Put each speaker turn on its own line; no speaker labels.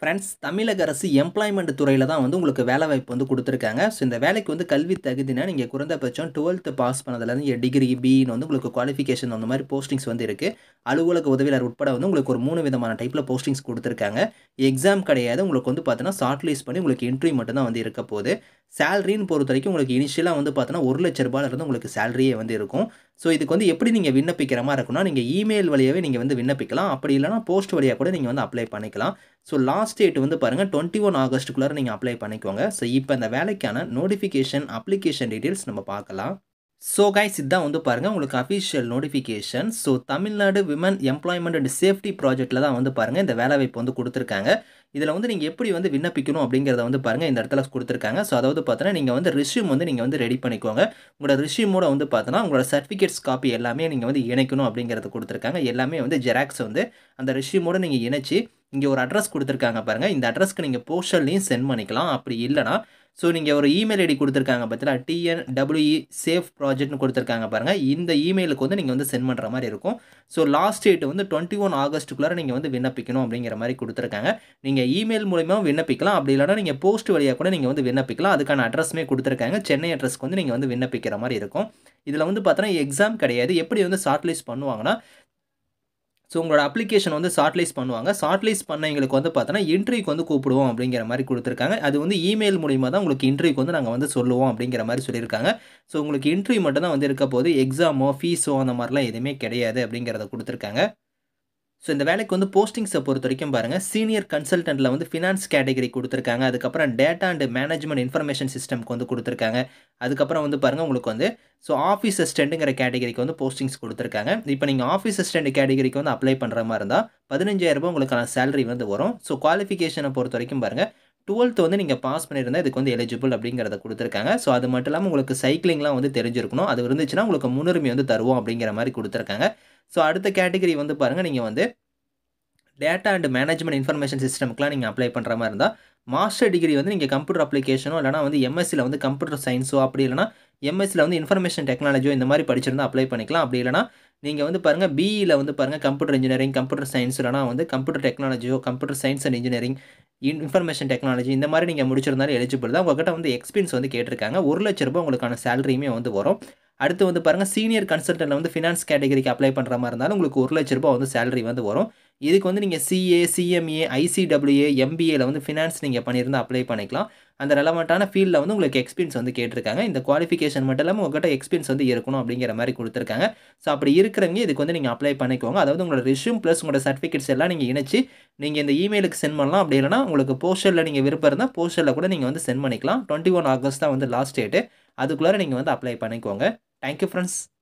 Friends தமிழக அரசு employment துறையில் தான் வந்து உங்களுக்கு வேலை வாய்ப்பு வந்து கொடுத்துருக்காங்க ஸோ இந்த வேலைக்கு வந்து கல்வி தகுதினா நீங்கள் குறைந்தபட்சம் டுவெல்த்து பாஸ் பண்ணதுலேருந்து டிகிரி பின்னு வந்து உங்களுக்கு குவாலிஃபிகேஷன் அந்த மாதிரி போஸ்டிங்ஸ் வந்து இருக்குது அலுவலக உதவியாளர் உட்பட வந்து உங்களுக்கு ஒரு மூணு விதமான டைப்பில் போஸ்டிங்ஸ் கொடுத்துருக்காங்க எக்ஸாம் கிடையாது உங்களுக்கு வந்து பார்த்தீங்கன்னா ஷார்ட் லிஸ்ட் பண்ணி உங்களுக்கு இன்ட்ரி மட்டும் தான் வந்து இருக்க போகுது சேலரின்னு பொறுத்த வரைக்கும் உங்களுக்கு இனிஷியலாக வந்து பார்த்தோன்னா ஒரு லட்ச ரூபாயிலிருந்து உங்களுக்கு சேலரியே வந்து இருக்கும் ஸோ இதுக்கு வந்து எப்படி நீங்கள் விண்ணப்பிக்கிற மாதிரி இருக்குன்னா நீங்கள் இமெயில் வழியாகவே நீங்கள் வந்து விண்ணப்பிக்கலாம் அப்படி இல்லைனா போஸ்ட் வழியாக கூட நீங்கள் வந்து அப்ளை பண்ணிக்கலாம் ஸோ லாஸ்ட் டேட் வந்து பாருங்கள் டுவெண்ட்டி ஒன் ஆகஸ்ட்டுக்குள்ளே நீங்கள் அப்ளை பண்ணிக்கோங்க ஸோ இப்போ இந்த வேலைக்கான நோட்டிஃபிகேஷன் அப்ளிகேஷன் டீட்டெயில்ஸ் நம்ம பார்க்கலாம் ஸோ கைஸ் இதான் வந்து பாருங்கள் உங்களுக்கு official notification so Tamil Nadu women employment and safety ப்ராஜெக்ட்டில் தான் வந்து பாருங்கள் இந்த வேலைவாய்ப்பு வந்து கொடுத்துருக்காங்க இதில் வந்து நீங்கள் எப்படி வந்து விண்ணப்பிக்கணும் அப்படிங்கிறத வந்து பாருங்கள் இந்த இடத்துல கொடுத்துருக்காங்க ஸோ அதாவது பார்த்தோன்னா நீங்கள் வந்து ரிஷ்யூம் வந்து நீங்கள் வந்து ரெடி பண்ணிக்கோங்க உங்களோட ரிஷ்யூமோட வந்து பார்த்தோன்னா உங்களோட சர்டிஃபிகேட்ஸ் காப்பி எல்லாமே நீங்கள் வந்து இணைக்கணும் அப்படிங்கிறத கொடுத்துருக்காங்க எல்லாமே வந்து ஜெராக்ஸ் வந்து அந்த ரிஷ்யூமோட நீங்கள் இணைச்சி இங்கே ஒரு அட்ரஸ் கொடுத்துருக்காங்க பாருங்கள் இந்த அட்ரஸ்க்கு நீங்கள் போஸ்டல்லையும் சென்ட் பண்ணிக்கலாம் அப்படி இல்லைனா ஸோ நீங்கள் ஒரு இமெயில் ஐடி கொடுத்துருக்காங்க பார்த்தீங்கன்னா டிஎன் e டபிள்யூஇ சேஃப் ப்ராஜெக்ட்னு கொடுத்துருக்காங்க பாருங்கள் இந்த இமெயிலுக்கு வந்து நீங்கள் வந்து சென்ட் பண்ணுற மாதிரி இருக்கும் ஸோ லாஸ்ட் டேட் வந்து டுவெண்ட்டி ஒன் ஆகஸ்ட்டுக்குள்ளே நீங்கள் வந்து விண்ணப்பிக்கணும் அப்படிங்கிற மாதிரி கொடுத்துருக்காங்க நீங்கள் இமெயில் மூலியமாக விண்ணப்பிக்கலாம் அப்படி இல்லைனா நீங்கள் போஸ்ட் வழியாக கூட நீங்கள் வந்து விண்ணப்பிக்கலாம் அதுக்கான அட்ரஸுமே கொடுத்துருக்காங்க சென்னை அட்ரஸ்க்கு வந்து நீங்கள் வந்து விண்ணப்பிக்கிற மாதிரி இருக்கும் இதில் வந்து பார்த்தீங்கன்னா எக்ஸாம் கிடையாது எப்படி வந்து ஷார்ட் லிஸ்ட் பண்ணுவாங்கன்னா ஸோ உங்களோட அப்ளிகேஷன் வந்து ஷார்ட்லைஸ் பண்ணுவாங்க ஷார்ட்லைஸ் பண்ண எங்களுக்கு வந்து பார்த்தோன்னா இன்டர்வியூக்கு வந்து கூப்பிடுவோம் அப்படிங்கிற மாதிரி கொடுத்துருக்காங்க அது வந்து இமெயில் மூலிமா தான் உங்களுக்கு இன்டர்வியூக்கு வந்து நாங்கள் வந்து சொல்லுவோம் அப்படிங்கிற மாதிரி சொல்லியிருக்காங்க ஸோ உங்களுக்கு இன்டர்வியூ மட்டும் தான் வந்து இருக்க போது எக்ஸாமோ ஃபீஸோ அந்த மாதிரிலாம் எதுவுமே கிடையாது அப்படிங்கிறத கொடுத்துருக்காங்க ஸோ இந்த வேலைக்கு வந்து போஸ்டிங்ஸை பொறுத்த வரைக்கும் பாருங்கள் சீனியர் கன்சல்டண்ட்டில் வந்து ஃபினான்ஸ் கேட்டகரி கொடுத்துருக்காங்க அதுக்கப்புறம் டேட்டா அண்ட் மேனேஜ்மெண்ட் இன்ஃபர்மேஷன் சிஸ்டம்க்கு வந்து கொடுத்துருக்காங்க அதுக்கப்புறம் வந்து பாருங்கள் உங்களுக்கு வந்து ஸோ ஆஃபீஸ் அசிஸ்டண்ட்டுங்கிற கேட்டகரிக்கு வந்து போஸ்டிங்ஸ் கொடுத்துருக்காங்க இப்போ நீங்கள் ஆஃபீஸ் அசிஸ்டண்ட் கேட்டகரிக்கு வந்து அப்ளை பண்ணுற மாதிரி இருந்தால் பதினஞ்சாயிரரூபா உங்களுக்கான சேலரி வந்து வரும் ஸோ குவாலிஃபிகேஷனை பொறுத்த வரைக்கும் பாருங்கள் டுவெல்த் வந்து நீங்கள் பாஸ் பண்ணியிருந்தால் இதுக்கு வந்து எலிஜிபிள் அப்படிங்கிறத கொடுத்துருக்காங்க ஸோ அது மட்டும் இல்லாமல் உங்களுக்கு சைக்கிளிங்லாம் வந்து தெரிஞ்சிருக்கணும் அது இருந்துச்சுன்னா உங்களுக்கு முன்னுரிமை வந்து தருவோம் அப்படிங்கிற மாதிரி கொடுத்துருக்காங்க ஸோ அடுத்த கேட்டகரி வந்து பாருங்கள் நீங்கள் வந்து டேட்டா அண்ட் மேனேஜ்மெண்ட் இன்ஃபர்மேஷன் சிஸ்டமுக்குலாம் நீங்கள் அப்ளை பண்ணுற மாதிரி இருந்தால் மாஸ்டர் டிகிரி வந்து நீங்கள் கம்ப்யூட்டர் அப்ளிகேஷனோ இல்லைனா வந்து எம்எஸ்சியில் வந்து கம்ப்யூட்டர் சயின்ஸோ அப்படி இல்லைனா எம்எஸ்சியில் வந்து இன்ஃபர்மேஷன் டெக்னாலஜியோ இந்த மாதிரி படிச்சிருந்தால் அப்ளை பண்ணிக்கலாம் அப்படி இல்லைனா நீங்கள் வந்து பாருங்கள் பிஇயில் e வந்து பாருங்கள் கம்ப்யூட்டர் இன்ஜினியரிங் கம்ப்யூட்டர் சயின்ஸ் இல்லைனா வந்து கம்ப்யூட்டர் டெக்னாலஜியோ computer science and engineering information technology இந்த மாதிரி நீங்கள் முடிச்சிருந்தாலும் எலிஜிபிள் தான் உங்கள்கிட்ட வந்து எக்ஸ்பீரியன்ஸ் வந்து கேட்டிருக்காங்க ஒரு லட்ச ரூபா உங்களுக்கான சேலரியுமே வந்து வரும் அடுத்து வந்து பாருங்கள் சீனியர் கன்சல்டன்ட் வந்து ஃபினான்ஸ் கேட்டகரிக்கு அப்ளை பண்ணுற மாதிரி இருந்தாலும் உங்களுக்கு ஒரு லட்ச ரூபா வந்து சேலரி வந்து வரும் இதுக்கு வந்து நீங்கள் சிஏ சிஎம்ஏ ஐசிடபிள்யூஏ எம்பிஏல வந்து ஃபினான்ஸ் நீங்கள் பண்ணியிருந்தால் அப்ளை பண்ணிக்கலாம் அந்த ரெலவெண்ட்டான ஃபீல்டில் வந்து உங்களுக்கு எக்ஸ்பீரியன்ஸ் வந்து கேட்டிருக்காங்க இந்த குவாலிஃபிகேஷன் மட்டும் இல்லாமல் உங்கள்கிட்ட எக்ஸ்பீரியன்ஸ் வந்து இருக்கணும் அப்படிங்கிற மாதிரி கொடுத்துருக்காங்க ஸோ அப்படி இருக்கிறவங்க இதுக்கு வந்து நீங்கள் அப்ளை பண்ணிக்கோங்க அதாவது உங்களோட ரிஷ்யூம் ப்ளஸ் உங்களோட சர்டிஃபிகேட்ஸ் எல்லாம் நீங்கள் இணைச்சி நீங்கள் இந்த இமெயிலுக்கு சென்ட் பண்ணலாம் அப்படி இல்லைனா உங்களுக்கு போஸ்டரில் நீங்கள் விருப்பம் இருந்தால் போஸ்டரில் கூட நீங்கள் வந்து சென்ட் பண்ணிக்கலாம் டுவெண்ட்டி ஒன் ஆகஸ்ட் தான் வந்து லாஸ்ட் டேட்டு அதுக்குள்ளார நீங்கள் வந்து அப்ளை பண்ணிக்கோங்க Thank you, friends.